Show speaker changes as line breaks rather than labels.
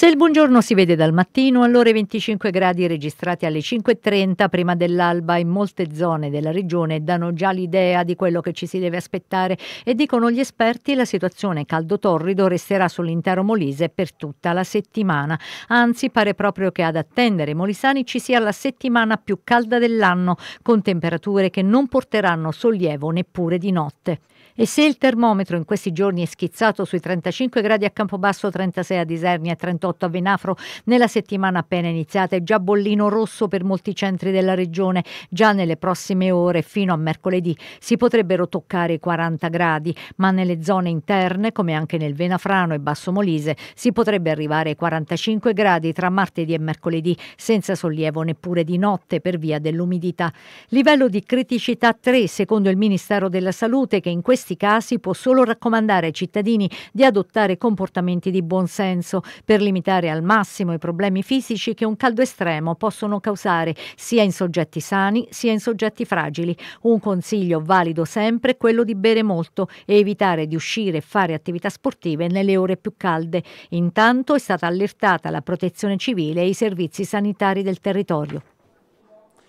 Se il buongiorno si vede dal mattino, allora i 25 gradi registrati alle 5.30 prima dell'alba in molte zone della regione danno già l'idea di quello che ci si deve aspettare e dicono gli esperti la situazione caldo-torrido resterà sull'intero Molise per tutta la settimana. Anzi, pare proprio che ad attendere molisani ci sia la settimana più calda dell'anno, con temperature che non porteranno sollievo neppure di notte. E se il termometro in questi giorni è schizzato sui 35 gradi a Campobasso, 36 a Disernia e 38 28 a Venafro nella settimana appena iniziata è già bollino rosso per molti centri della regione. Già nelle prossime ore fino a mercoledì si potrebbero toccare i 40 gradi, ma nelle zone interne, come anche nel Venafrano e Basso Molise, si potrebbe arrivare ai 45 gradi tra martedì e mercoledì, senza sollievo neppure di notte per via dell'umidità. Livello di criticità 3, secondo il Ministero della Salute, che in questi casi può solo raccomandare ai cittadini di adottare comportamenti di buonsenso per limitare limitare al massimo i problemi fisici che un caldo estremo possono causare sia in soggetti sani sia in soggetti fragili. Un consiglio valido sempre è quello di bere molto e evitare di uscire e fare attività sportive nelle ore più calde. Intanto è stata allertata la protezione civile e i servizi sanitari del territorio.